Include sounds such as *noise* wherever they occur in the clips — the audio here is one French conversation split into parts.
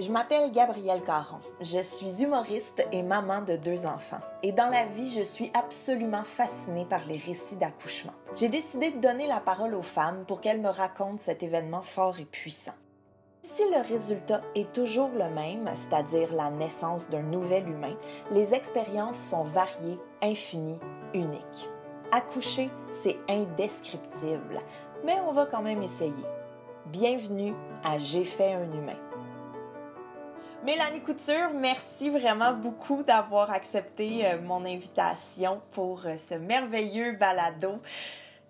Je m'appelle Gabrielle Caron. Je suis humoriste et maman de deux enfants. Et dans la vie, je suis absolument fascinée par les récits d'accouchement. J'ai décidé de donner la parole aux femmes pour qu'elles me racontent cet événement fort et puissant. Si le résultat est toujours le même, c'est-à-dire la naissance d'un nouvel humain, les expériences sont variées, infinies, uniques. Accoucher, c'est indescriptible, mais on va quand même essayer. Bienvenue à J'ai fait un humain. Mélanie Couture, merci vraiment beaucoup d'avoir accepté euh, mon invitation pour euh, ce merveilleux balado.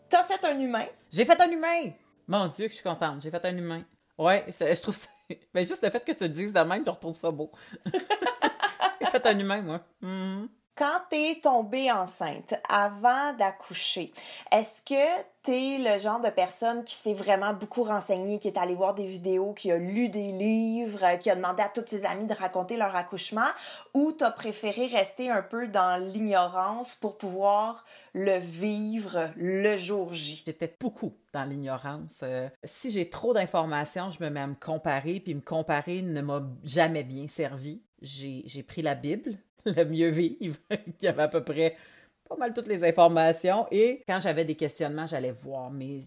T'as fait un humain? J'ai fait un humain! Mon Dieu, que je suis contente, j'ai fait un humain. Ouais, je trouve ça. *laughs* Mais juste le fait que tu le dises de même, je retrouve ça beau. *laughs* j'ai fait un humain, moi. Mm-hmm quand tu es tombée enceinte, avant d'accoucher, est-ce que tu es le genre de personne qui s'est vraiment beaucoup renseignée, qui est allée voir des vidéos, qui a lu des livres, euh, qui a demandé à toutes ses amies de raconter leur accouchement, ou tu as préféré rester un peu dans l'ignorance pour pouvoir le vivre le jour J? J'étais beaucoup dans l'ignorance. Euh, si j'ai trop d'informations, je me mets à me comparer, puis me comparer ne m'a jamais bien servi. J'ai pris la Bible, le *laughs* mieux vivre, qui avait à peu près pas mal toutes les informations. Et quand j'avais des questionnements, j'allais voir, mais,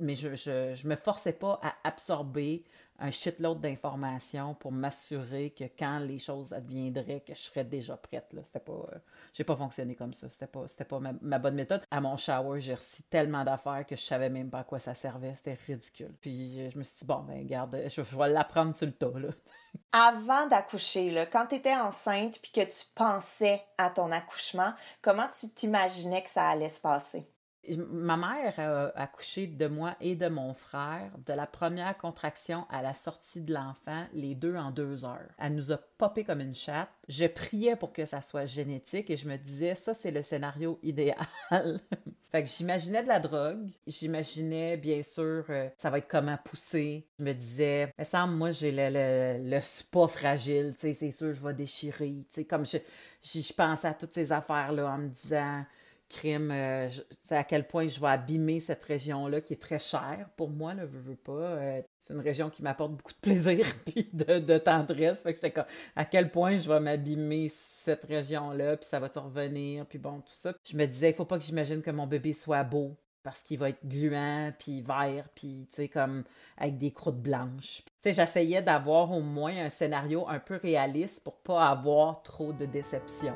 mais je, je, me forçais pas à absorber un shitload d'informations pour m'assurer que quand les choses adviendraient, que je serais déjà prête. Là. C'était pas... Euh, j'ai pas fonctionné comme ça. C'était pas, c'était pas ma, bonne méthode. À mon shower, j'ai reçu tellement d'affaires que je savais même pas à quoi ça servait. C'était ridicule. Puis je me suis dit, bon, ben garde, je, je vais l'apprendre sur le tas, *laughs* Avant d'accoucher, quand tu étais enceinte puis que tu pensais à ton accouchement, comment tu t'imaginais que ça allait se passer? ma mère a accouché de moi et de mon frère de la première contraction à la sortie de l'enfant, les deux en deux heures. Elle nous a popé comme une chatte. Je priais pour que ça soit génétique et je me disais, ça, c'est le scénario idéal. *laughs* fait que j'imaginais de la drogue. J'imaginais, bien sûr, euh, ça va être comment pousser. Je me disais, mais semble, moi, j'ai le, le, spa fragile. c'est sûr, je vais déchirer. Tu comme je, je, je à toutes ces affaires-là en me disant, crime, euh, à quel point je vais abîmer cette région-là qui est très chère pour moi, ne veux, pas. Euh, c'est une région qui m'apporte beaucoup de plaisir *laughs* puis de, tendresse. à quel point je vais m'abîmer cette région-là, puis ça va te revenir, puis bon, tout ça. Je me disais, il faut pas que j'imagine que mon bébé soit beau parce qu'il va être gluant, puis vert, puis, tu sais, comme avec des croûtes blanches. j'essayais d'avoir au moins un scénario un peu réaliste pour pas avoir trop de déceptions.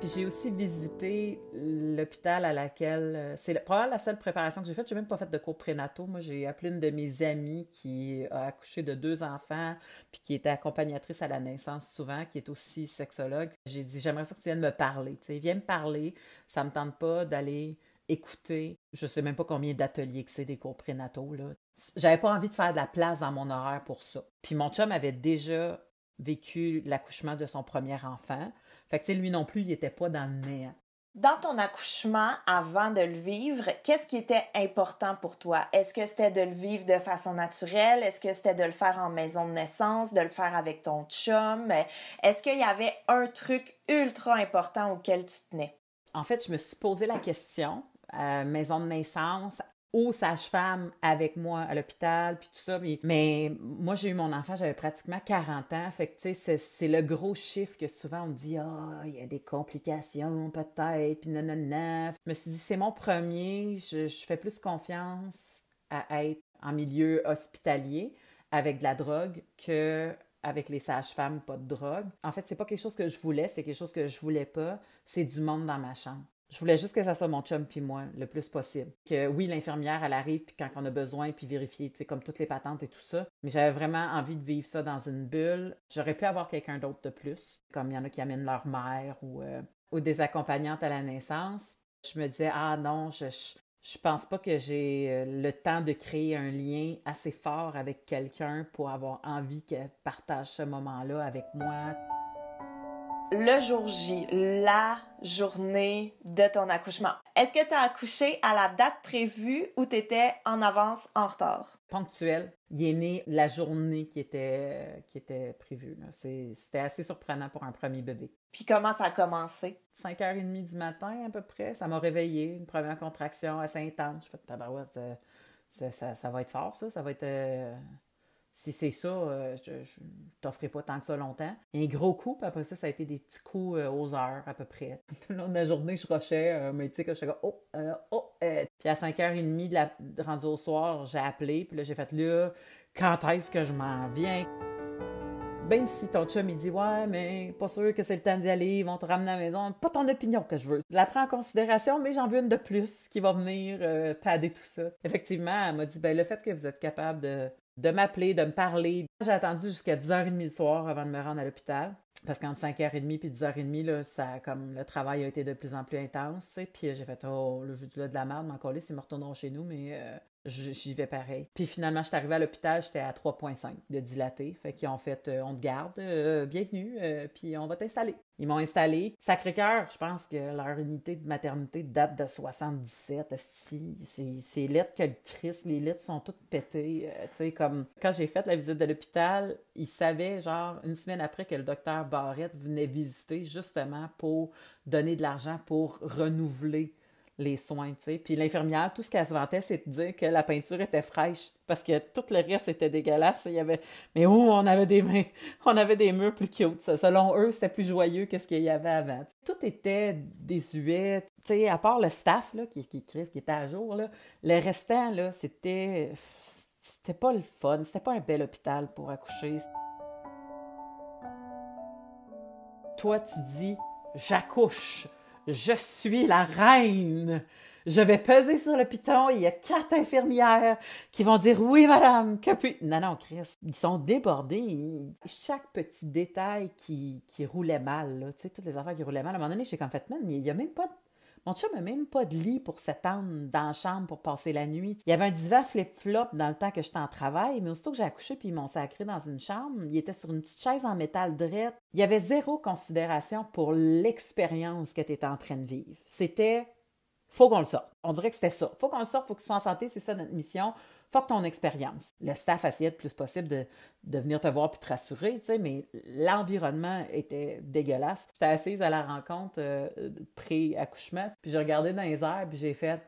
Puis j'ai aussi visité l'hôpital à laquelle. Euh, c'est probablement la seule préparation que j'ai faite. J'ai même pas fait de cours prénataux. Moi, j'ai appelé une de mes amies qui a accouché de deux enfants, puis qui était accompagnatrice à la naissance souvent, qui est aussi sexologue. J'ai dit J'aimerais ça que tu viennes me parler. Tu sais, viens me parler. Ça me tente pas d'aller écouter. Je sais même pas combien d'ateliers que c'est des cours prénataux. Là. J'avais pas envie de faire de la place dans mon horaire pour ça. Puis mon chum avait déjà vécu l'accouchement de son premier enfant. Fait que, lui non plus, il était pas dans le nez. Dans ton accouchement, avant de le vivre, qu'est-ce qui était important pour toi? Est-ce que c'était de le vivre de façon naturelle? Est-ce que c'était de le faire en maison de naissance, de le faire avec ton chum? Est-ce qu'il y avait un truc ultra important auquel tu tenais? En fait, je me suis posé la question, euh, maison de naissance, aux sages-femmes avec moi à l'hôpital, puis tout ça. Mais, moi, j'ai eu mon enfant, j'avais pratiquement 40 ans. Fait que, tu sais, c'est le gros chiffre que souvent on dit, ah, il y a des complications peut-être, puis nanana. Je me suis dit, c'est mon premier, je, fais plus confiance à être en milieu hospitalier avec de la drogue que avec les sages-femmes, pas de drogue. En fait, c'est pas quelque chose que je voulais, c'est quelque chose que je voulais pas. C'est du monde dans ma chambre. Je voulais juste que ça soit mon chum puis moi le plus possible. Que oui, l'infirmière, elle arrive puis quand on a besoin puis vérifier, tu comme toutes les patentes et tout ça. Mais j'avais vraiment envie de vivre ça dans une bulle. J'aurais pu avoir quelqu'un d'autre de plus, comme il y en a qui amènent leur mère ou, euh, ou des accompagnantes à la naissance. Je me disais, ah non, je, je, pense pas que j'ai euh, le temps de créer un lien assez fort avec quelqu'un pour avoir envie qu'elle partage ce moment-là avec moi le jour J, la journée de ton accouchement. Est-ce que tu as accouché à la date prévue ou tu étais en avance, en retard? Ponctuel. Il est né la journée qui était, euh, qui était prévue. C'était assez surprenant pour un premier bébé. Puis comment ça a commencé? 5h30 du matin à peu près. Ça m'a réveillée. Une première contraction assez intense. Je fais tabarouette. Euh, ça, ça, ça, va être fort, ça. Ça va être. Euh, si c'est ça, euh, je ne t'offrirai pas tant que ça longtemps. Un gros coup, puis après ça, ça a été des petits coups euh, aux heures à peu près. Tout *laughs* le long de la journée, je rushais, euh, mais tu sais, que je suis oh, oh, Puis à 5h30 de la rendue au soir, j'ai appelé, puis là, j'ai fait là, quand est-ce que je m'en viens? Même si ton chum, il dit ouais, mais pas sûr que c'est le temps d'y aller, ils vont te ramener à la maison, pas ton opinion que je veux. Je la prends en considération, mais j'en veux une de plus qui va venir padder tout ça. Effectivement, elle m'a dit ben, le fait que vous êtes capable de de m'appeler, de me parler. J'ai attendu jusqu'à 10h30 le soir avant de me rendre à l'hôpital. Parce qu'entre 5h30 puis 10h30, là, ça, comme le travail a été de plus en plus intense, tu Puis j'ai fait, oh, le jeu là, de la merde, m'en coller, ils me retourneront chez nous, mais euh, j'y vais pareil. Puis finalement, je suis arrivée à l'hôpital, j'étais à 3.5 de dilaté. Fait qu'ils ont fait, euh, on te garde, euh, bienvenue, euh, puis on va t'installer. Ils m'ont installé. Sacré-Cœur, je pense que leur unité de maternité date de 77. C'est lettres que le Christ, les lettres sont toutes pétées. tu sais, comme quand j'ai fait la visite de l'hôpital, ils savaient, genre, une semaine après que le docteur Barrette venait visiter justement pour donner de l'argent pour renouveler les soins, tu sais. Puis l'infirmière, tout ce qu'elle se vantait, c'est de dire que la peinture était fraîche parce que tout le reste était dégueulasse. Il y avait... Mais où oh, on avait des mains, *laughs* on avait des murs plus cute. Selon eux, c'était plus joyeux que ce qu'il y avait avant. Tout était désuet. Tu sais, à part le staff là, qui, qui, qui était à jour, là, le restant, là, c'était... C'était pas le fun. C'était pas un bel hôpital pour accoucher. Toi, tu dis « j'accouche » Je suis la reine. Je vais peser sur le piton. Il y a quatre infirmières qui vont dire oui, madame, que puis. Non, non, Chris. Ils sont débordés. Chaque petit détail qui, qui roulait mal, tu sais, toutes les affaires qui roulaient mal, à un moment donné, j'ai comme fait, même, il n'y a même pas mon chum n'a même pas de lit pour s'étendre dans la chambre pour passer la nuit. Il y avait un divan flip-flop dans le temps que j'étais en travail, mais aussitôt que j'ai accouché puis ils m'ont sacré dans une chambre, il était sur une petite chaise en métal drette. Il y avait zéro considération pour l'expérience que tu étais en train de vivre. C'était faut qu'on le sorte. On dirait que c'était ça. Faut qu'on le sorte, faut qu'il soit en santé, c'est ça notre mission fuck ton expérience. Le staff essayait le plus possible de, venir te voir puis te rassurer, tu sais, mais l'environnement était dégueulasse. J'étais assise à la rencontre euh, pré-accouchement, puis j'ai regardé dans les airs, puis j'ai fait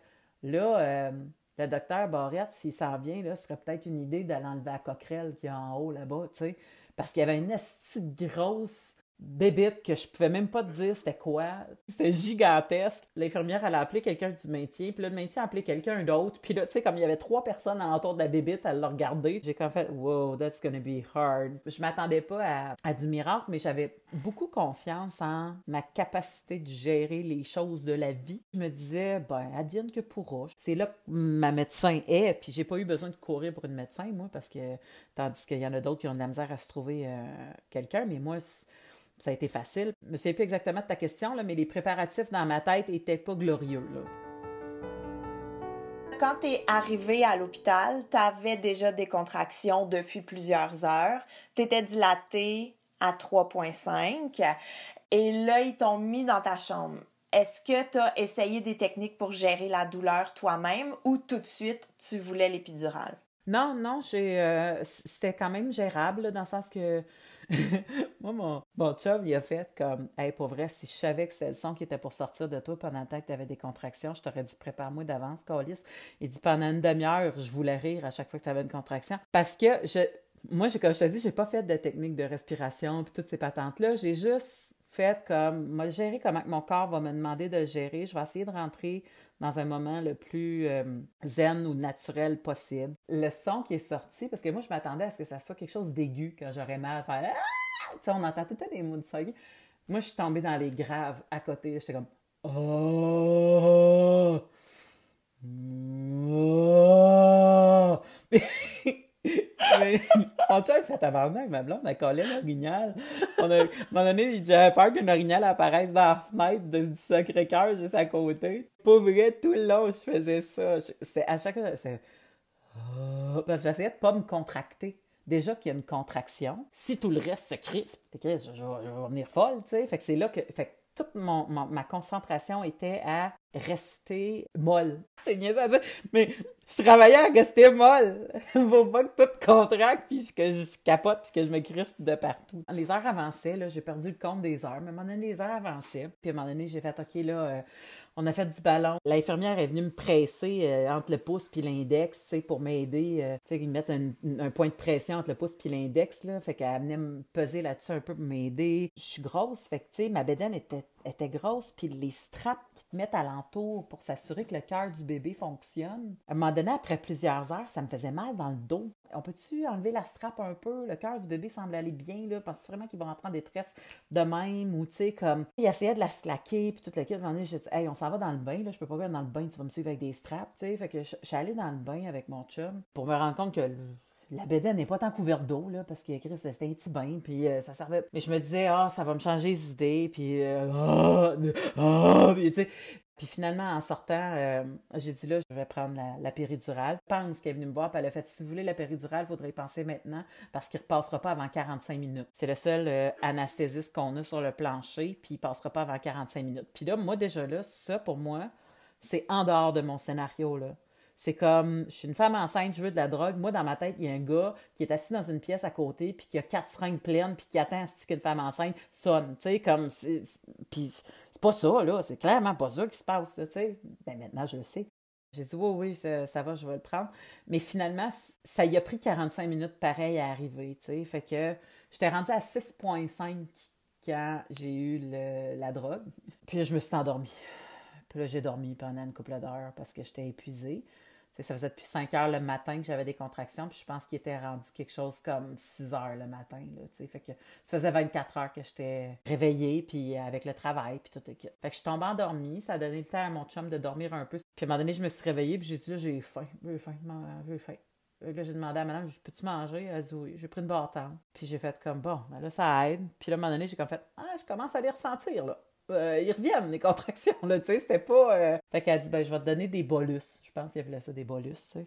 là, euh, le docteur Barrette, s'il s'en vient, là, ce serait peut-être une idée d'aller enlever la coquerelle qui est en haut là-bas, tu sais, parce qu'il y avait une petite grosse bébite que je pouvais même pas te dire c'était quoi. C'était gigantesque. L'infirmière, elle a quelqu'un du maintien, puis le maintien a appelé quelqu'un d'autre. Puis là, tu sais, comme il y avait trois personnes autour de la bébite à l'a regarder, j'ai comme fait « Wow, that's gonna be hard ». Je m'attendais pas à, du miracle, mais j'avais beaucoup confiance en ma capacité de gérer les choses de la vie. Je me disais « Ben, advienne que pourra ». C'est là que ma médecin est, puis j'ai pas eu besoin de courir pour une médecin, moi, parce que... Tandis qu'il y en a d'autres qui ont de la misère à se trouver euh, quelqu'un, mais moi... C'est ça a été facile. Je me souviens plus exactement de ta question, mais les préparatifs dans ma tête étaient pas glorieux. Quand tu es arrivé à l'hôpital, tu avais déjà des contractions depuis plusieurs heures. Tu étais dilatée à 3,5 et là, ils t'ont mis dans ta chambre. Est-ce que tu as essayé des techniques pour gérer la douleur toi-même ou tout de suite tu voulais l'épidurale? Non, non, euh, c'était quand même gérable dans le sens que *laughs* Moi, mon, chum, il a fait comme Hey, pour vrai, si je savais que c'était le son qui était pour sortir de toi pendant le temps que tu avais des contractions, je t'aurais dit prépare-moi d'avance, Colis. Il dit pendant une demi-heure, je voulais rire à chaque fois que tu avais une contraction. Parce que je moi, comme je te dis, j'ai pas fait de technique de respiration puis toutes ces patentes-là. J'ai juste Faites comme, moi, gérer comment mon corps va me demander de le gérer. Je vais essayer de rentrer dans un moment le plus euh, zen ou naturel possible. Le son qui est sorti, parce que moi, je m'attendais à ce que ça soit quelque chose d'aigu quand j'aurais mal. Faire, ah! Tu on entend tout le temps des mots de sang. Moi, je suis tombée dans les graves à côté. J'étais comme, oh! oh! on t'a fait avec ma blonde, elle collait l'orignal. On à un moment donné, j'avais peur qu'une orignal apparaisse dans la fenêtre de, du Sacré-Cœur juste à côté. Pour vrai, tout le long, je faisais ça. à chaque fois, c'est... Oh, parce que j'essayais de pas me contracter. Déjà qu'il y a une contraction. Si tout le reste se crispe, je, vais venir folle, tu sais. Fait que c'est là que... Fait que toute mon, ma concentration était à rester molle. C'est niaisant à mais je travaillais à rester molle. *laughs* Faut pas que tout contracte, puis que je capote, puis que je me crispe de partout. Les heures avançaient, là, j'ai perdu le compte des heures, mais à un moment donné, les heures avançaient. Puis à un moment donné, j'ai fait, OK, là, euh, on a fait du ballon. L'infirmière est venue me presser euh, entre le pouce puis l'index, tu sais, pour m'aider. Euh, tu sais, ils mettent un, point de pression entre le pouce puis l'index, là. Fait qu'elle venait me peser là-dessus un peu pour m'aider. Je suis grosse, fait que, tu sais, ma bédaine était était grosse, puis les straps qui te mettent alentour pour s'assurer que le cœur du bébé fonctionne. À un moment donné, après plusieurs heures, ça me faisait mal dans le dos. On peut-tu enlever la strap un peu? Le cœur du bébé semble aller bien, là. Penses-tu vraiment qu'il va prendre des tresses de même? Ou, tu sais, comme, il essayait de la slacker, puis tout le kit. À un moment donné, j'ai dit, hey, on s'en va dans le bain, là. Je peux pas venir dans le bain, tu vas me suivre avec des straps, tu sais. Fait que je suis allée dans le bain avec mon chum pour me rendre compte que la bédaine n'est pas tant couverte d'eau, là, parce que Chris, c'était un petit bain, puis euh, ça servait. Mais je me disais, ah, ça va me changer les idées, puis euh, ah, ah tu sais. Puis finalement, en sortant, euh, j'ai dit là, je vais prendre la, péridurale. Pense qu'elle est venue me voir, puis elle a fait si vous voulez la péridurale, il faudrait y penser maintenant parce qu'il ne repassera pas avant 45 minutes. C'est le seul anesthésiste qu'on a sur le plancher, puis il ne passera pas avant 45 minutes. Puis là, moi, déjà là, ça pour moi, c'est en dehors de mon scénario. là. C'est comme, je suis une femme enceinte, je veux de la drogue. Moi, dans ma tête, il y a un gars qui est assis dans une pièce à côté, puis qui a quatre seringues pleines, puis qui attend à ce qu'une femme enceinte sonne. Tu sais, comme, c'est, pas ça, là. C'est clairement pas ça qui se passe, tu sais. Ben, maintenant, je le sais. J'ai dit, oui, oui, ça, va, je vais le prendre. Mais finalement, ça y a pris 45 minutes pareil à arriver, tu sais. Fait que j'étais rendue à 6,5 quand j'ai eu la drogue. Puis je me suis endormie. Puis là, j'ai dormi pendant une couple d'heures parce que j'étais épuisée ça faisait depuis 5 heures le matin que j'avais des contractions, puis je pense qu'il était rendu quelque chose comme 6 heures le matin. que ça faisait 24 heures que j'étais réveillée, puis avec le travail, puis tout. Fait que je suis tombée endormie, ça a donné le temps à mon chum de dormir un peu. Puis à un moment donné, je me suis réveillée, puis j'ai dit, j'ai faim, j'ai faim, j'ai faim. Là, j'ai demandé à madame, peux-tu manger? Elle a dit oui. J'ai pris une temps Puis j'ai fait comme, bon, ben là, ça aide. Puis là, à un moment donné, j'ai comme fait, ah, je commence à les ressentir, là. Il euh, ils reviennent, les contractions, tu sais, c'était pas... Euh, fait qu'elle dit, ben, je vais te donner des bolus. Je pense qu'il appelait ça des bolus, tu sais,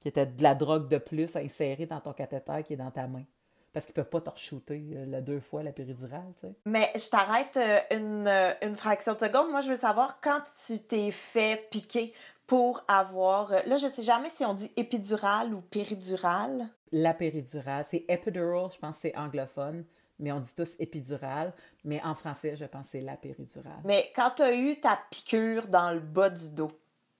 qui était de la drogue de plus à insérer dans ton cathéter qui est dans ta main. Parce qu'ils peuvent pas te re-shooter euh, deux fois la péridurale, tu sais. Mais je t'arrête une, une fraction de seconde. Moi, je veux savoir quand tu t'es fait piquer pour avoir... Là, je sais jamais si on dit épidurale ou péridurale. La péridurale, c'est epidural, je pense que c'est anglophone mais on dit tous épidurale, mais en français, je pense c'est la péridurale. Mais quand tu as eu ta piqûre dans le bas du dos,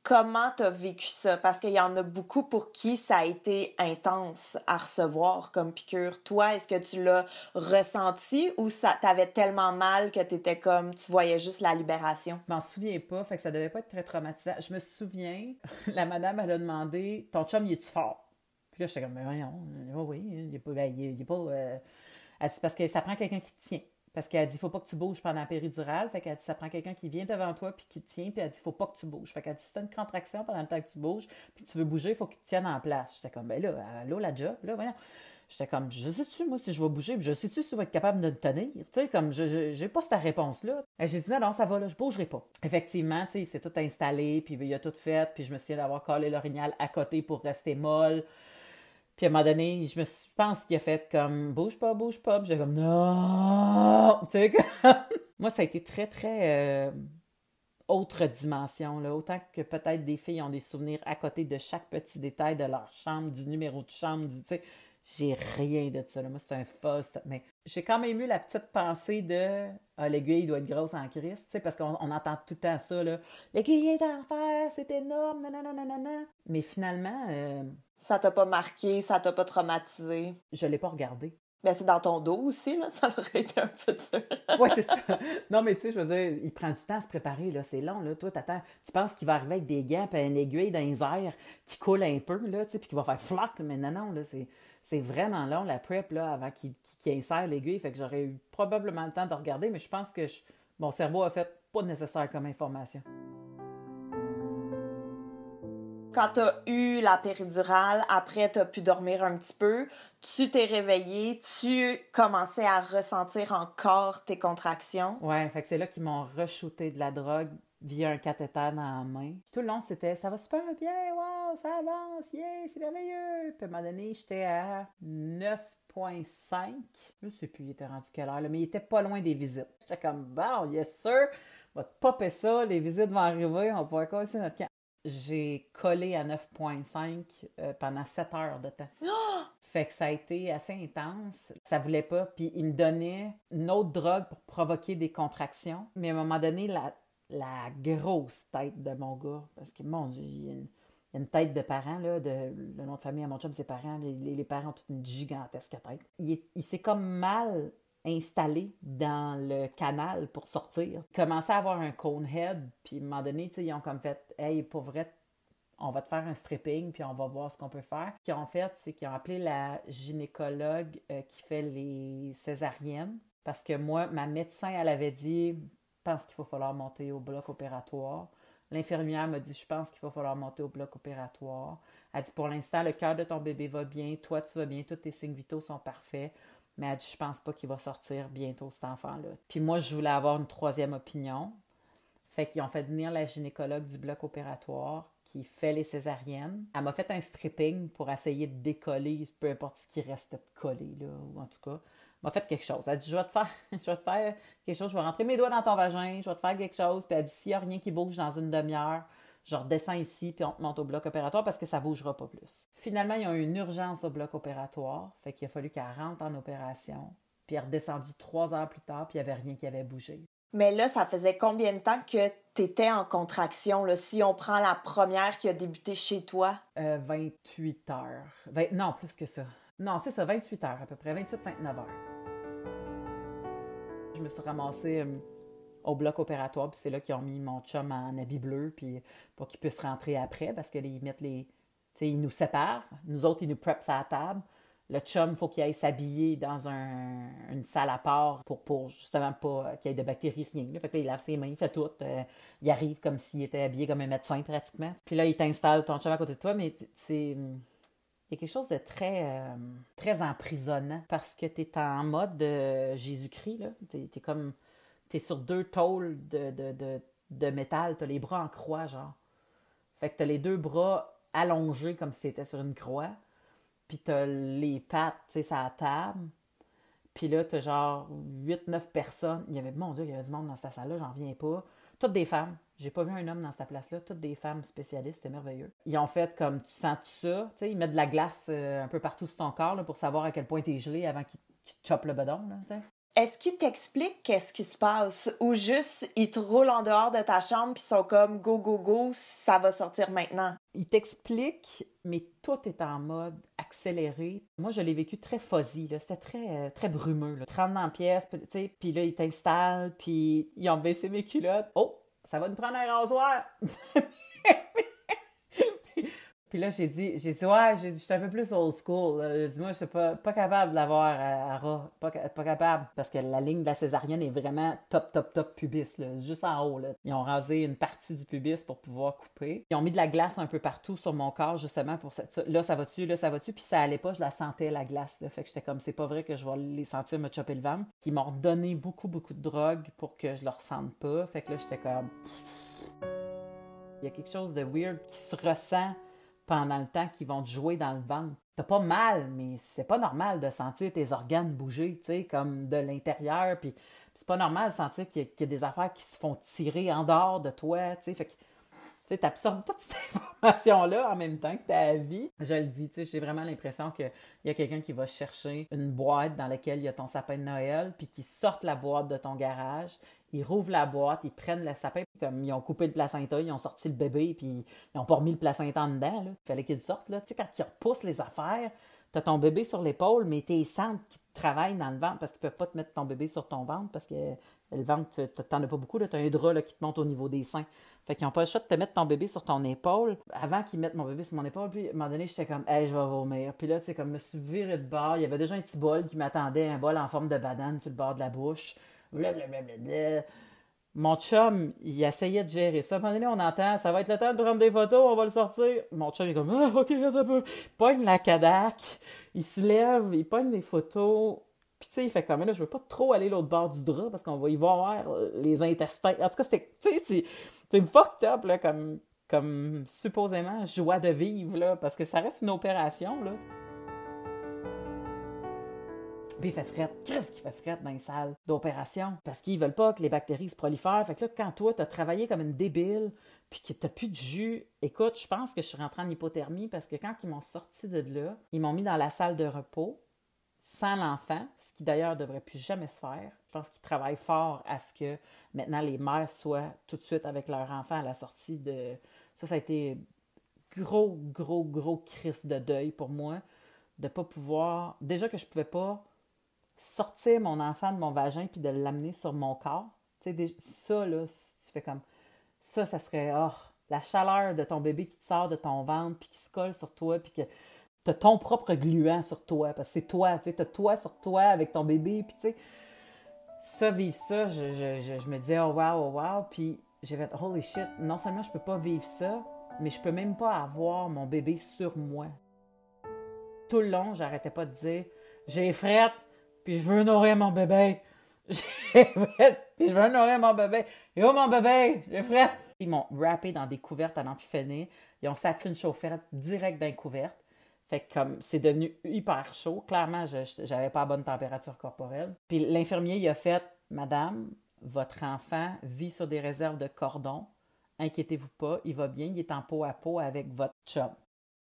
comment tu as vécu ça? Parce qu'il y en a beaucoup pour qui ça a été intense à recevoir comme piqûre. Toi, est-ce que tu l'as ressenti ou ça t'avait tellement mal que tu étais comme, tu voyais juste la libération? Je m'en souviens pas, fait que ça devait pas être très traumatisant. Je me souviens, *laughs* la madame, elle a demandé, ton chum, il est-tu fort? Puis là, j'étais comme, mais ben oui, il est pas, ben, il est, pas, euh, elle dit, parce que ça prend quelqu'un qui tient. Parce qu'elle dit, faut pas que tu bouges pendant la péridurale. Fait qu'elle dit, ça prend quelqu'un qui vient devant toi puis qui tient. Puis elle dit, faut pas que tu bouges. Fait qu'elle dit, si t'as une contraction pendant le temps que tu bouges puis tu veux bouger, il faut qu'il te tienne en place. J'étais comme, ben là, allô la job, là, voyons. J'étais comme, je sais-tu, moi, si je vais bouger, je sais-tu si tu vas être capable de me tenir? Tu sais, comme, je n'ai pas cette réponse-là. J'ai dit, non, non, ça va, là, je bougerai pas. Effectivement, tu sais, il s'est tout installé, puis il a tout fait, puis je me souviens d'avoir collé l'orignal à côté pour rester molle. Puis à un moment donné, je me pense qu'il a fait comme bouge pas, bouge pas. j'ai comme non. *laughs* Tu sais, Moi, ça a été très, très euh, autre dimension. Là. Autant que peut-être des filles ont des souvenirs à côté de chaque petit détail de leur chambre, du numéro de chambre, du. Tu sais, j'ai rien de ça. Là. Moi, c'est un fuzz. Mais j'ai quand même eu la petite pensée de ah, l'aiguille doit être grosse en crise, parce qu'on entend tout le temps ça. là L'aiguille est en fer, c'est énorme, nanana. Mais finalement. Euh, ça t'a pas marqué, ça t'a pas traumatisé. Je l'ai pas regardé. Ben, c'est dans ton dos aussi, là. *laughs* ça aurait été un peu dur. oui, c'est ça. Non, mais tu sais, je veux dire, il prend du temps à se préparer, là. c'est long. Là. Toi, t'attends, tu penses qu'il va arriver avec des gants et une aiguille dans les airs qui coule un peu, là, tu sais, puis qui va faire floc, mais non, non, là, c'est, vraiment long, la prep, là, avant qu'il, insère l'aiguille. Fait que j'aurais eu probablement le temps de regarder, mais je pense que mon cerveau a fait pas nécessaire comme information quand t'as eu la péridurale, après tu as pu dormir un petit peu, tu t'es réveillé, tu commençais à ressentir encore tes contractions. Ouais, fait que c'est là qu'ils m'ont re-shooté de la drogue via un cathéter dans la main. tout le long, c'était ça va super bien, wow, ça avance, yeah, c'est merveilleux. Puis à un moment donné, j'étais à 9.5. Je sais plus, il était rendu quelle heure, mais il était pas loin des visites. J'étais comme, bah, yes sir, va te popper ça, les visites vont arriver, on va pouvoir casser notre camp j'ai collé à 9.5 euh, pendant 7 heures de temps. *gasps* Ah! Fait que ça a été assez intense. Ça voulait pas. Puis il me donnait une autre drogue pour provoquer des contractions. Mais à un moment donné, la, la grosse tête de mon gars, parce que mon Dieu, il y a une, tête de parents, là, de, le nom de famille à mon job, c'est parents, les, parents ont toute une gigantesque tête. Il, il s'est comme mal installé dans le canal pour sortir. Ils à avoir un cone head, puis à un moment donné, ils ont comme fait Hey, pour vrai, on va te faire un stripping, puis on va voir ce qu'on peut faire. Ce qu'ils ont fait, c'est qu'ils ont appelé la gynécologue euh, qui fait les césariennes, parce que moi, ma médecin, elle avait dit pense qu'il va falloir monter au bloc opératoire. L'infirmière m'a dit Je pense qu'il va falloir monter au bloc opératoire. Elle dit Pour l'instant, le cœur de ton bébé va bien, toi, tu vas bien, tous tes signes vitaux sont parfaits mais elle dit Je pense pas qu'il va sortir bientôt cet enfant-là. Puis moi, je voulais avoir une troisième opinion. Fait qu'ils ont fait venir la gynécologue du bloc opératoire qui fait les césariennes. Elle m'a fait un stripping pour essayer de décoller, peu importe ce qui restait collé, là, ou en tout cas. Elle m'a fait quelque chose. Elle dit Je vais te faire, *laughs* je quelque chose, je vais rentrer mes doigts dans ton vagin, je vais te faire quelque chose. Puis elle dit S'il n'y a rien qui bouge dans une demi-heure, je redescends ici, puis on te monte au bloc opératoire parce que ça bougera pas plus. Finalement, il y a eu une urgence au bloc opératoire, fait qu'il a fallu qu'elle rentre en opération, puis elle est redescendue trois heures plus tard, puis il n'y avait rien qui avait bougé. Mais là, ça faisait combien de temps que tu étais en contraction, là, si on prend la première qui a débuté chez toi? Euh, 28 heures. Non, plus que ça. Non, c'est ça, 28 heures à peu près, 28-29 heures. Je me suis ramassée hum, au bloc opératoire. Puis c'est là qu'ils ont mis mon chum en habit bleu puis pour qu'il puisse rentrer après parce qu'ils mettent les. ils nous séparent. Nous autres, ils nous prepent à table. Le chum, faut qu'il aille s'habiller dans une salle à part pour, pour justement pas qu'il y ait de bactéries, rien. Fait que là, il lave ses mains, il fait tout. Euh, il arrive comme s'il était habillé comme un médecin pratiquement. Puis là, il t'installe ton chum à côté de toi, mais c'est. Il y a quelque chose de très, euh, très emprisonnant parce que tu en mode euh, Jésus-Christ. Tu comme t'es sur deux tôles de, métal, t'as les bras en croix, genre. Fait que t'as les deux bras allongés comme si c'était sur une croix, puis t'as les pattes, tu sais, ça à table. Puis là, t'as genre 8-9 personnes. Il y avait, mon Dieu, il y avait du monde dans cette salle-là, j'en viens pas. Toutes des femmes. J'ai pas vu un homme dans cette place-là. Toutes des femmes spécialistes, c'était merveilleux. Ils ont fait comme tu sens tout ça. sais, ils mettent de la glace euh, un peu partout sur ton corps là, pour savoir à quel point t'es gelé avant qu'ils te chopent le bedon. Là, est-ce qu'ils t'expliquent qu'est-ce qui se passe ou juste ils te roulent en dehors de ta chambre puis sont comme go go go, ça va sortir maintenant? Ils t'expliquent, mais tout est en mode accéléré. Moi, je l'ai vécu très fuzzy, c'était très, euh, très brumeux. Là. 30 en pièces, puis là, ils t'installent, puis ils ont baissé mes culottes. Oh, ça va nous prendre un rasoir! *laughs* Puis là, j'ai dit, j'ai dit, ouais, je suis un peu plus old school. dis moi, je suis pas, pas capable d'avoir l'avoir euh, à, Pas, pas, capable. Parce que la ligne de la césarienne est vraiment top, top, top pubis, juste en haut. Là. Ils ont rasé une partie du pubis pour pouvoir couper. Ils ont mis de la glace un peu partout sur mon corps, justement, pour cette, là, ça va-tu, là, ça va-tu. Puis ça allait pas, je la sentais, la glace. Fait que j'étais comme, c'est pas vrai que je vais les sentir me choper le ventre. Ils m'ont donné beaucoup, beaucoup de drogue pour que je le ressente pas. Fait que là, j'étais comme. Il y a quelque chose de weird qui se ressent pendant le temps qu'ils vont te jouer dans le ventre. T'as pas mal, mais c'est pas normal de sentir tes organes bouger, tu sais, comme de l'intérieur. Puis c'est pas normal de sentir qu'il y, a des affaires qui se font tirer en dehors de toi, tu sais. Fait que tu absorbes toute cette *laughs* information-là en même temps que ta vie. Je le dis, tu sais, j'ai vraiment l'impression qu'il y a quelqu'un qui va chercher une boîte dans laquelle il y a ton sapin de Noël, puis qui sort la boîte de ton garage, il rouvre la boîte, ils prennent le sapin, comme ils ont coupé le placenta, ils ont sorti le bébé, puis ils n'ont pas remis le placenta en dedans. Il fallait qu'ils sorte. Là. Tu sais, quand ils repoussent les affaires, tu as ton bébé sur l'épaule, mais tes centres qui travaillent dans le ventre parce qu'ils ne peuvent pas te mettre ton bébé sur ton ventre parce que le ventre, tu n'en as pas beaucoup. Tu as un drap qui te monte au niveau des seins. Fait qu'ils n'ont pas le choix de te mettre ton bébé sur ton épaule avant qu'ils mettent mon bébé sur mon épaule. Puis, à un moment donné, j'étais comme, hey, je vais vomir. Puis là, tu sais, comme, je me suis viré de bord. Il y avait déjà un petit bol qui m'attendait, un bol en forme de banane sur le bord de la bouche. Mon chum, il essayait de gérer ça. À on entend, ça va être le temps de prendre des photos, on va le sortir. Mon chum, il est comme, ah, ok, un peu. Pogne la cadac, il se lève, il pogne des photos. Puis, tu sais, il fait comme, là, je veux pas trop aller l'autre bord du drap parce qu'on va y voir euh, les intestins. En tout cas, c'est tu sais, c'est fucked up, là, comme, comme supposément joie de vivre, là, parce que ça reste une opération, là il fait fret qu'est-ce qui fait fret dans une salle d'opération? Parce qu'ils veulent pas que les bactéries se prolifèrent. Fait que là, quand toi, tu as travaillé comme une débile, puis que t'as plus de jus, écoute, je pense que je suis rentrée en hypothermie parce que quand ils m'ont sorti de là, ils m'ont mis dans la salle de repos sans l'enfant, ce qui d'ailleurs devrait plus jamais se faire. Je pense qu'ils travaillent fort à ce que maintenant les mères soient tout de suite avec leur enfant à la sortie de... Ça, ça a été gros, gros, gros crise de deuil pour moi de pas pouvoir... Déjà que je pouvais pas sortir mon enfant de mon vagin puis de l'amener sur mon corps, tu sais, ça, là, tu fais comme ça, ça serait oh, la chaleur de ton bébé qui te sort de ton ventre puis qui se colle sur toi puis que ton propre gluant sur toi parce que c'est toi, tu sais, toi sur toi avec ton bébé puis tu sais, ça, vivre ça, je, me disais oh wow, oh wow, puis j'ai fait holy shit, non seulement je peux pas vivre ça, mais je peux même pas avoir mon bébé sur moi. Tout le long, j'arrêtais pas de dire j'ai frette, puis je veux nourrir mon bébé. *laughs* puis je veux nourrir mon bébé. Yo, oh, mon bébé, j'ai fait. Ils m'ont wrappé dans des couvertes à l'amphiphénée. Ils ont sacré une chauffette direct dans les couvertes. Fait que comme c'est devenu hyper chaud, clairement, j'avais pas bonne température corporelle. Puis l'infirmier, il a fait Madame, votre enfant vit sur des réserves de cordon. Inquiétez-vous pas, il va bien, il est en peau à peau avec votre chum.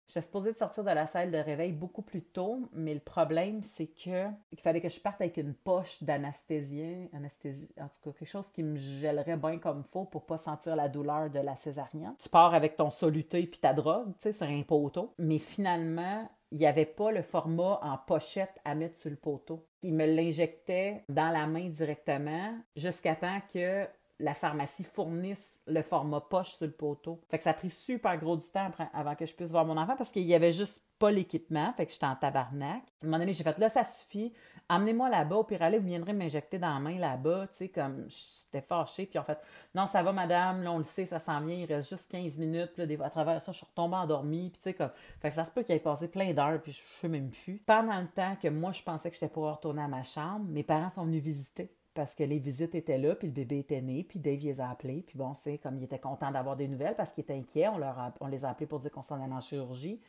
J'étais supposée de sortir de la salle de réveil beaucoup plus tôt, mais le problème, c'est que il fallait que je parte avec une poche d'anesthésien, anesthésie, en tout cas, quelque chose qui me gèlerait bien comme faut pour pas sentir la douleur de la césarienne. Tu pars avec ton soluté puis ta drogue, tu sais, sur un poteau. Mais finalement, il n'y avait pas le format en pochette à mettre sur le poteau. Il me l'injectait dans la main directement jusqu'à temps que la pharmacie fournisse le format poche sur le poteau. Fait que ça a pris super gros du temps avant que je puisse voir mon enfant parce qu'il n'y avait juste pas l'équipement, fait que j'étais en tabarnak. À un moment donné, j'ai fait là, ça suffit, amenez moi là-bas, au pire, allez, vous viendrez m'injecter dans la main là-bas, tu sais, comme j'étais fâchée, puis en fait, non, ça va, madame, là, on le sait, ça s'en vient, il reste juste 15 minutes, à travers ça, je suis retombée endormie, puis tu sais, fait ça se peut qu'il ait passé plein d'heures, puis je sais même plus. Pendant le temps que moi, je pensais que j'étais pouvoir retourner à ma chambre, mes parents sont venus visiter parce que les visites étaient là, puis le bébé était né, puis Dave les a appelés, puis bon, c'est comme il était content d'avoir des nouvelles parce qu'il était inquiet, on, leur a, on les a appelés pour dire qu'on s'en allait en chirurgie.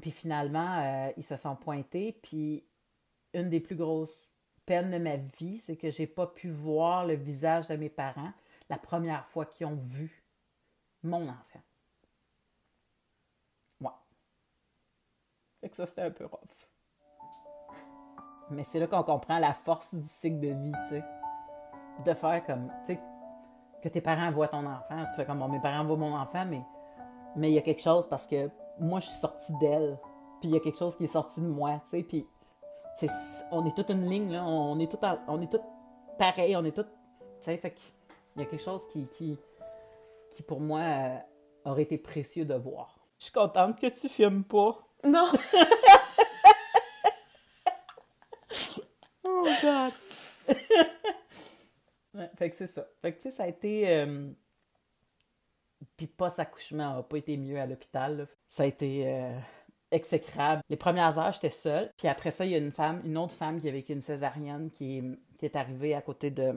Puis finalement, euh, ils se sont pointés, puis une des plus grosses peines de ma vie, c'est que j'ai pas pu voir le visage de mes parents la première fois qu'ils ont vu mon enfant. Ouais. Fait que ça, c'était un peu rough. Mais c'est là qu'on comprend la force du cycle de vie, tu sais. De faire comme, tu sais, que tes parents voient ton enfant. Tu fais comme, bon, mes parents voient mon enfant, mais mais il y a quelque chose parce que moi, je suis sortie d'elle. Puis il y a quelque chose qui est sorti de moi, tu sais. Puis on est toute une ligne, là. On est tout, on est tout pareil. On est tout, tu sais, fait qu'il y a quelque chose qui, qui, pour moi, euh, aurait été précieux de voir. Je suis contente que tu filmes pas. Non! *laughs* Fait que c'est ça. Fait que tu sais, ça a été. Euh... Puis post-accouchement a pas été mieux à l'hôpital. Ça a été euh, exécrable. Les premières heures, j'étais seule. Puis après ça, il y a une femme, une autre femme qui a vécu une césarienne qui, est arrivée à côté de,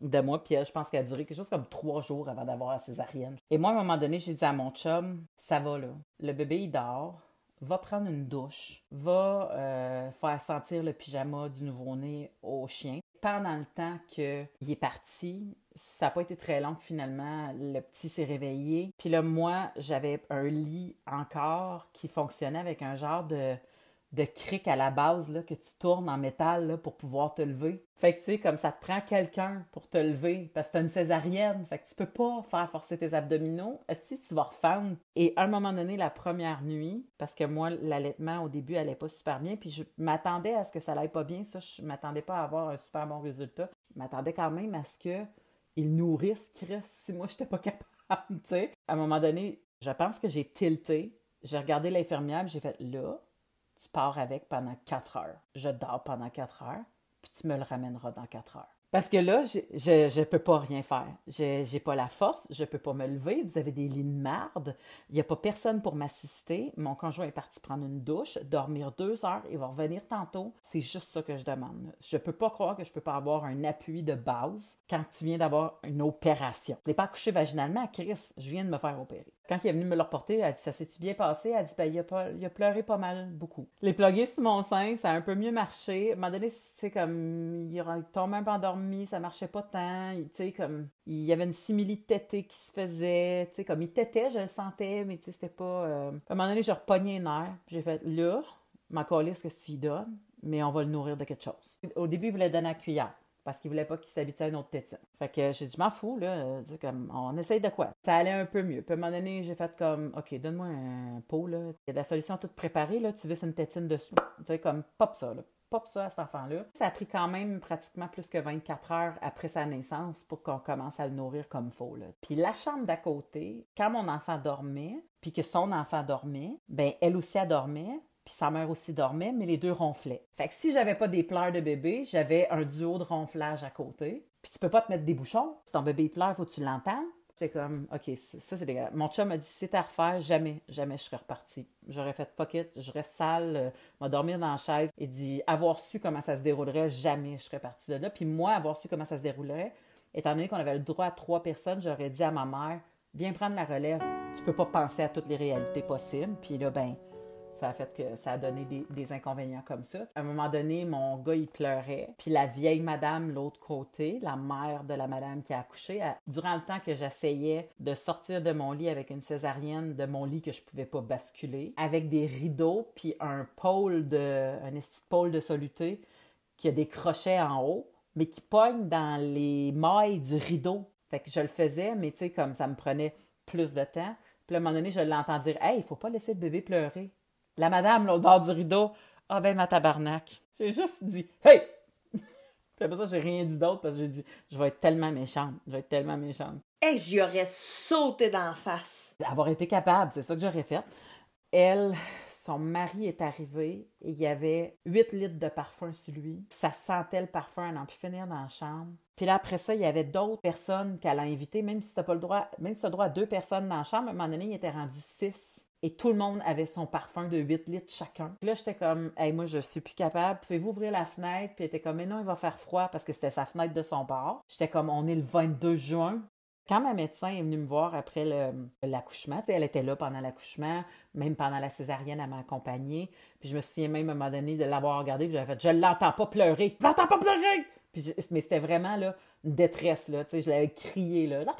de moi. Puis elle, je pense qu'elle a duré quelque chose comme trois jours avant d'avoir la césarienne. Et moi, à un moment donné, j'ai dit à mon chum, ça va là. Le bébé, il dort va prendre une douche, va euh, faire sentir le pyjama du nouveau-né au chien, pendant le temps qu'il est parti, ça n'a pas été très long finalement le petit s'est réveillé. Puis là, moi, j'avais un lit encore qui fonctionnait avec un genre de de cric à la base là, que tu tournes en métal là, pour pouvoir te lever. Fait que tu sais, comme ça te prend quelqu'un pour te lever parce que as une césarienne. Fait que tu peux pas faire forcer tes abdominaux. Si tu vas refendre. Et à un moment donné, la première nuit, parce que moi, l'allaitement au début allait pas super bien, puis je m'attendais à ce que ça l'aille pas bien. Ça, je m'attendais pas à avoir un super bon résultat. Je m'attendais quand même à ce que nourrisse, nourrissent Chris si moi j'étais pas *laughs* capable, tu sais. À un moment donné, je pense que j'ai tilté. J'ai regardé l'infirmière, j'ai fait là, tu pars avec pendant quatre heures. Je dors pendant quatre heures, puis tu me le ramèneras dans quatre heures. Parce que là, je ne peux pas rien faire. Je n'ai pas la force, je ne peux pas me lever. Vous avez des lits de marde. Il n'y a pas personne pour m'assister. Mon conjoint est parti prendre une douche, dormir deux heures. et va revenir tantôt. C'est juste ça que je demande. Je ne peux pas croire que je ne peux pas avoir un appui de base quand tu viens d'avoir une opération. Je n'ai pas accouché vaginalement à Chris. Je viens de me faire opérer. Quand il est venu me le reporter, elle a dit Ça s'est-tu bien passé Elle a dit ben, il, a pleuré pas mal, beaucoup. Les plugins sur mon sein, ça a un peu mieux marché. À un moment donné, c'est comme il tombe un peu endormi, ça marchait pas tant. comme il y avait une similité qui se faisait. comme il tétait, je le sentais, mais c'était pas. Euh. À un moment donné, je repogné un J'ai fait Là, ma colisse, ce que tu y donnes Mais on va le nourrir de quelque chose. Au début, il voulait donner à cuillère parce qu'il voulait pas qu'il s'habitue à une autre tétine. Fait que j'ai dit, m'en fous, là. Euh, comme, on essaye de quoi? Ça allait un peu mieux. Puis à un moment donné, j'ai fait comme, OK, donne-moi un pot, là. Il y a de la solution toute préparée, là. Tu vis une tétine dessus. Tu sais, comme, pop ça, là. Pop ça à cet enfant-là. Ça a pris quand même pratiquement plus que 24 heures après sa naissance pour qu'on commence à le nourrir comme faut. Là. Puis la chambre d'à côté, quand mon enfant dormait, puis que son enfant dormait, ben elle aussi a dormait, puis sa mère aussi dormait, mais les deux ronflaient. Fait que si j'avais pas des pleurs de bébé, j'avais un duo de ronflage à côté. Puis tu peux pas te mettre des bouchons. Si ton bébé pleure, faut que tu l'entendes. C'est comme, OK, ça, c'est dégueulasse. Mon chum m'a dit, c'est à refaire, jamais, jamais je serais repartie. J'aurais fait pocket, je reste sale, euh, m'a dormir dans la chaise. Et dit, avoir su comment ça se déroulerait, jamais je serais parti de là. Puis moi, avoir su comment ça se déroulerait, étant donné qu'on avait le droit à trois personnes, j'aurais dit à ma mère, viens prendre la relève. Tu peux pas penser à toutes les réalités possibles. Puis là, ben, ça fait que ça a donné des, inconvénients comme ça. À un moment donné, mon gars, il pleurait. Puis la vieille madame, l'autre côté, la mère de la madame qui a accouché, durant le temps que j'essayais de sortir de mon lit avec une césarienne, de mon lit que je pouvais pas basculer, avec des rideaux, puis un pôle de, un pôle de soluté qui a des crochets en haut, mais qui pogne dans les mailles du rideau. Fait que je le faisais, mais tu sais, comme ça me prenait plus de temps. Puis à un moment donné, je l'entends dire Hey, il faut pas laisser le bébé pleurer. La madame, l'autre bord du rideau, ah ben ma tabarnak. J'ai juste dit, hey! *laughs* Puis après ça, j'ai rien dit d'autre parce que j'ai dit, je vais être tellement méchante. Je vais être tellement méchante. Et eh, j'y aurais sauté d'en face. D'avoir été capable, c'est ça que j'aurais fait. Elle, son mari est arrivé et il y avait 8 litres de parfum sur lui. Ça sentait le parfum en n'en plus finir dans la chambre. Puis là, après ça, il y avait d'autres personnes qu'elle a invitées, même si t'as pas le droit, même si droit à deux personnes dans la chambre, à un moment donné, il était rendu six et tout le monde avait son parfum de 8 litres chacun. Puis là, j'étais comme, hey, moi, je suis plus capable. Pouvez-vous ouvrir la fenêtre? Puis elle était comme, mais non, il va faire froid parce que c'était sa fenêtre de son bord. J'étais comme, on est le 22 juin. Quand ma médecin est venue me voir après l'accouchement, elle était là pendant l'accouchement, même pendant la césarienne, à m'accompagner. Puis je me souviens même à un moment donné de l'avoir regardée, puis j'avais fait Je l'entends pas pleurer Je l'entends pas pleurer puis Mais c'était vraiment là, une détresse, là, je l'avais crié, là, pas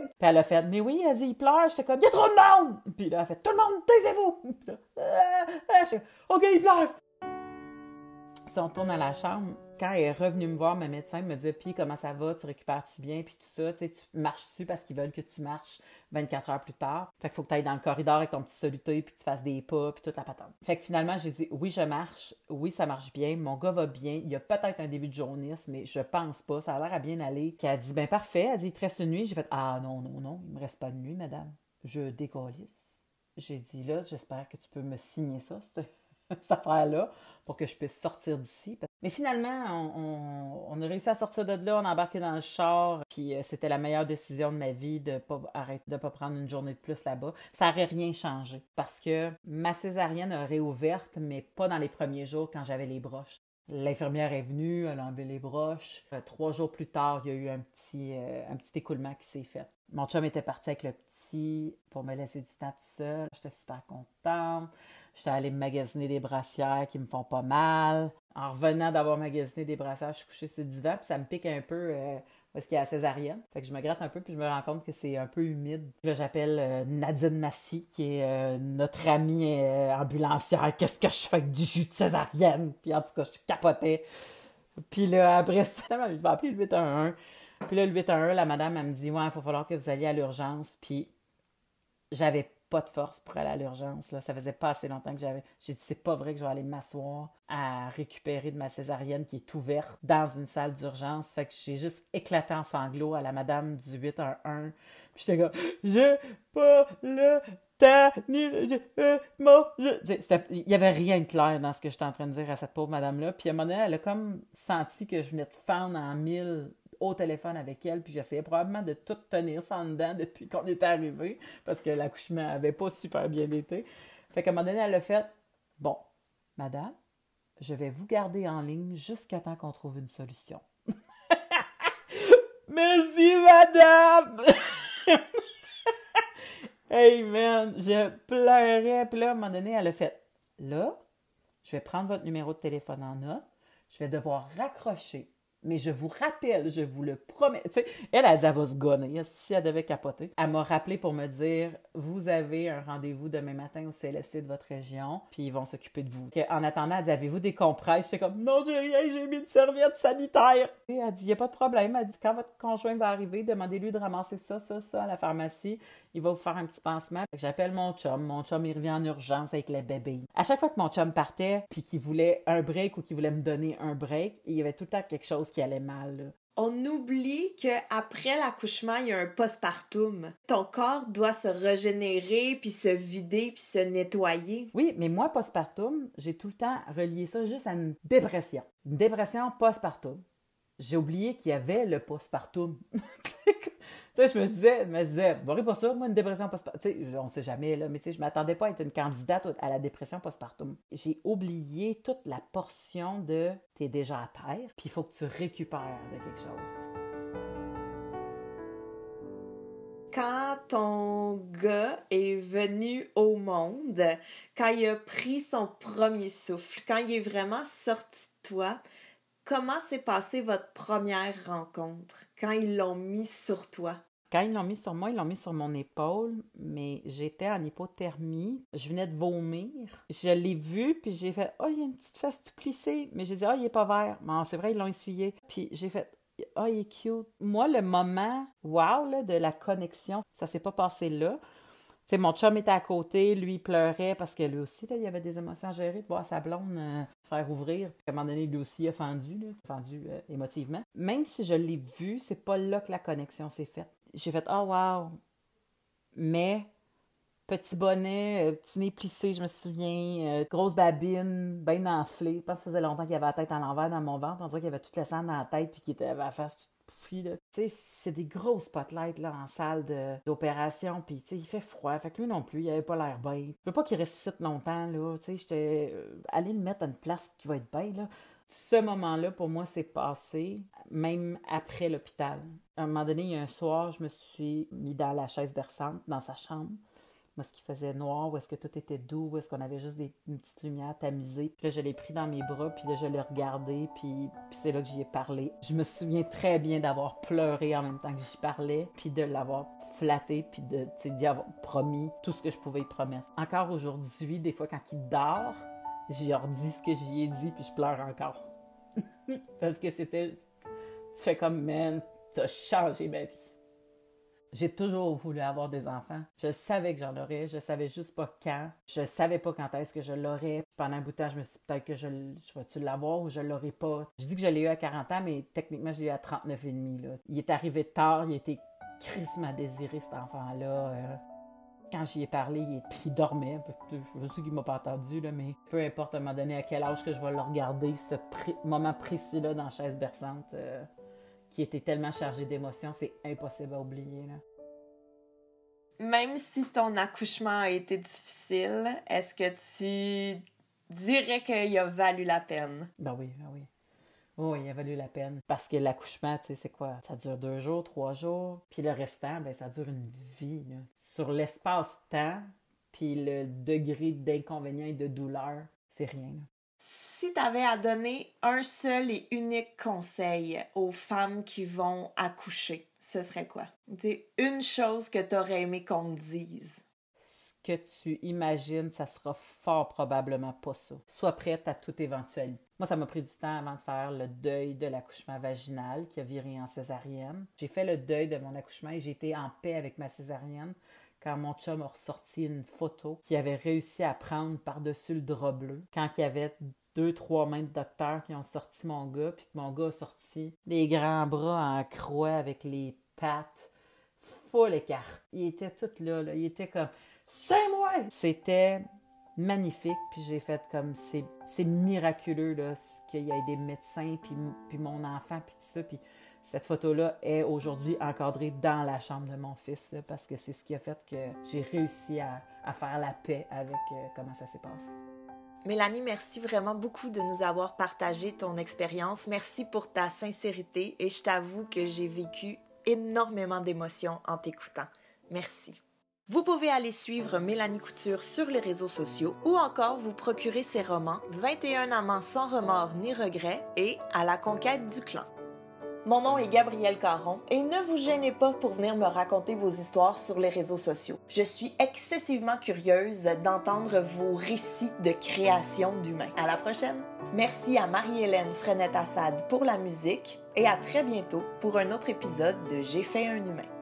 puis elle a fait, mais oui, elle dit, il pleure. J'étais comme, il y a trop de monde! Puis là, elle a fait, tout le monde, taisez-vous! Puis là, ah, ok, il pleure! Si on tourne à la chambre, quand elle est revenue me voir, ma médecin me dit Puis comment ça va Tu récupères-tu bien Puis tout ça. Tu, marches-tu parce qu'ils veulent que tu marches 24 heures plus tard. Fait qu'il faut que tu ailles dans le corridor avec ton petit soluté puis que tu fasses des pas puis toute la patente. Fait que finalement, j'ai dit Oui, je marche. Oui, ça marche bien. Mon gars va bien. Il y a peut-être un début de jaunisse, mais je pense pas. Ça a l'air à bien aller. Qui a dit Ben parfait. Elle dit Il te reste une nuit. J'ai fait Ah non, non, non. Il me reste pas de nuit, madame. Je décolle. J'ai dit Là, j'espère que tu peux me signer ça, cette *laughs* affaire-là, pour que je puisse sortir d'ici mais finalement, on, a réussi à sortir de là, on a embarqué dans le char, puis euh, c'était la meilleure décision de ma vie de pas pas prendre une journée de plus là-bas. Ça n'aurait rien changé parce que ma césarienne a ouverte, mais pas dans les premiers jours quand j'avais les broches. L'infirmière est venue, elle a enlevé les broches. Euh, trois jours plus tard, il y a eu un petit, euh, un petit écoulement qui s'est fait. Mon chum était parti avec le petit pour me laisser du temps tout seul. J'étais super contente. J'étais allée magasiner des brassières qui me font pas mal. En revenant d'avoir magasiné des brassières, je suis couchée sur le divan, puis ça me pique un peu euh, parce qu'il y a la césarienne. Fait que je me gratte un peu, puis je me rends compte que c'est un peu humide. Là, j'appelle euh, Nadine Massy, qui est euh, notre amie ambulancière. Qu'est-ce que je fais avec du jus de césarienne? Puis en tout cas, je capotais. Puis là, après ça, elle m'a puis le 811. Puis là, le 811, la madame, elle me dit Ouais, il va falloir que vous alliez à l'urgence. Puis j'avais pas de force pour aller à l'urgence. Là. Ça faisait pas assez longtemps que j'avais. J'ai dit, c'est pas vrai que je vais aller m'asseoir à récupérer de ma césarienne qui est ouverte dans une salle d'urgence. Fait que j'ai juste éclaté en sanglots à la madame du 811. Puis j'étais comme, j'ai pas le temps, ni le euh, Il y avait rien de clair dans ce que j'étais en train de dire à cette pauvre madame-là. Puis à un moment donné, elle a comme senti que je venais de fendre en mille au téléphone avec elle, puis j'essayais probablement de tout tenir sans dedans depuis qu'on était arrivé, parce que l'accouchement avait pas super bien été. Fait qu'à un moment donné, elle a fait Bon, madame, je vais vous garder en ligne jusqu'à temps qu'on trouve une solution. *laughs* Merci, madame! *laughs* hey man, je pleurais, puis là, à un moment donné, elle a fait Là, je vais prendre votre numéro de téléphone en note, je vais devoir raccrocher mais je vous rappelle, je vous le promets. elle, elle dit, elle va se gonner. Si elle devait capoter. Elle m'a rappelé pour me dire, vous avez un rendez-vous demain matin au CLSC de votre région, puis ils vont s'occuper de vous. En attendant, elle dit, avez-vous des compresses? suis comme, non, j'ai rien, j'ai mis une serviette sanitaire. Et elle dit, il n'y a pas de problème. Elle dit, quand votre conjoint va arriver, demandez-lui de ramasser ça, ça, ça à la pharmacie il va vous faire un petit pansement. J'appelle mon chum. Mon chum, il revient en urgence avec les bébés. À chaque fois que mon chum partait, puis qu'il voulait un break ou qu'il voulait me donner un break, il y avait tout le temps quelque chose qui allait mal. On oublie que après l'accouchement, il y a un postpartum. Ton corps doit se régénérer, puis se vider, puis se nettoyer. Oui, mais moi, postpartum, j'ai tout le temps relié ça juste à une dépression. Une dépression postpartum. J'ai oublié qu'il y avait le postpartum. *laughs* je me disais, je me disais, pas ça, moi, une dépression postpartum. Tu sais, on sait jamais, là, mais tu sais, je m'attendais pas à être une candidate à la dépression postpartum. J'ai oublié toute la portion de t'es déjà à terre, puis il faut que tu récupères de quelque chose. quand ton gars est venu au monde, quand il a pris son premier souffle, quand il est vraiment sorti de toi, Comment s'est passée votre première rencontre quand ils l'ont mis sur toi? Quand ils l'ont mis sur moi, ils l'ont mis sur mon épaule, mais j'étais en hypothermie. Je venais de vomir. Je l'ai vu, puis j'ai fait Oh, il y a une petite face tout plissée. Mais j'ai dit oh, il est pas vert. Mais c'est vrai, ils l'ont essuyé. Puis j'ai fait oh, il est cute. Moi, le moment wow de la connexion, ça s'est pas passé là mon chum était à côté, lui il pleurait parce que lui aussi, là, il avait des émotions à gérer, de voir sa blonde euh, faire ouvrir. À un moment donné, lui aussi a fendu, fendu euh, émotivement. Même si je l'ai vu, c'est pas là que la connexion s'est faite. J'ai fait Oh wow! Mais petit bonnet, euh, petit nez plissé, je me souviens, grosse babine, bien enflée. Je pense que ça faisait longtemps qu'il avait la tête à l'envers dans mon ventre. On dirait qu'il avait toute la sang dans la tête puis qu'il avait à faire puis tu sais, c'est des gros spotlights là, en salle d'opération. Puis tu sais, il fait froid. Fait que lui non plus, il avait pas l'air bien. Je veux pas qu'il ressuscite longtemps là. Tu sais, j'étais euh, allé le mettre à une place qui va être belle là. Ce moment-là, pour moi, c'est passé, même après l'hôpital. À un moment donné, un soir, je me suis mis dans la chaise berçante, dans sa chambre est-ce qu'il faisait noir, ou est-ce que tout était doux, ou est-ce qu'on avait juste des, une petite lumière tamisée. Puis là, je l'ai pris dans mes bras, puis là, je l'ai regardé, puis, c'est là que j'y ai parlé. Je me souviens très bien d'avoir pleuré en même temps que j'y parlais, puis de l'avoir flatté, puis de, d'y avoir promis tout ce que je pouvais lui promettre. Encore aujourd'hui, des fois, quand il dort, j'y redis ce que j'y ai dit, puis je pleure encore. *laughs* Parce que c'était... Tu fais comme, man, t'as changé ma vie. J'ai toujours voulu avoir des enfants. Je savais que j'en aurais, je savais juste pas quand. Je savais pas quand est-ce que je l'aurais. Pendant un bout de temps, je me suis dit peut-être que je, vais-tu l'avoir ou je l'aurai pas. Je dis que je l'ai eu à 40 ans, mais techniquement, je l'ai eu à 39 et demi. Il est arrivé tard, il était crissement désiré, cet enfant-là. Euh. quand j'y ai parlé, il, dormait. Je sais qu'il m'a pas entendu, mais peu importe à un moment donné à quel âge que je vais le regarder, ce moment précis-là dans la chaise berçante, euh qui était tellement chargé d'émotions, c'est impossible à oublier. Même si ton accouchement a été difficile, est-ce que tu dirais qu'il a valu la peine? Ben oui, ben oui. Oui, il a valu la peine. Parce que l'accouchement, tu sais, c'est quoi? Ça dure deux jours, trois jours, puis le restant, ben ça dure une vie. Là. Sur l'espace-temps, puis le degré d'inconvénient et de douleur, c'est rien tu avais à donner un seul et unique conseil aux femmes qui vont accoucher, ce serait quoi? une chose que tu aurais aimé qu'on dise. Ce que tu imagines, ça sera fort probablement pas ça. Sois prête à toute éventualité. Moi, ça m'a pris du temps avant de faire le deuil de l'accouchement vaginal qui a viré en césarienne. J'ai fait le deuil de mon accouchement et j'ai été en paix avec ma césarienne quand mon chum a ressorti une photo qu'il avait réussi à prendre par-dessus le drap bleu, quand il y avait deux, trois mains de docteur qui ont sorti mon gars, puis que mon gars a sorti les grands bras en croix avec les pattes full cartes! Il était tout là, là. il était comme c'est moi! C'était magnifique, puis j'ai fait comme c'est miraculeux là, qu'il y ait des médecins, puis, puis mon enfant, puis tout ça, puis cette photo-là est aujourd'hui encadrée dans la chambre de mon fils, parce que c'est ce qui a fait que j'ai réussi à, faire la paix avec euh, comment ça s'est passé. Mélanie, merci vraiment beaucoup de nous avoir partagé ton expérience. Merci pour ta sincérité et je t'avoue que j'ai vécu énormément d'émotions en t'écoutant. Merci. Vous pouvez aller suivre Mélanie Couture sur les réseaux sociaux ou encore vous procurer ses romans 21 amants sans remords ni regrets et À la conquête du clan. Mon nom est Gabriel Caron et ne vous gênez pas pour venir me raconter vos histoires sur les réseaux sociaux. Je suis excessivement curieuse d'entendre vos récits de création d'humains. À la prochaine! Merci à Marie-Hélène Frenette-Assad pour la musique et à très bientôt pour un autre épisode de J'ai fait un humain.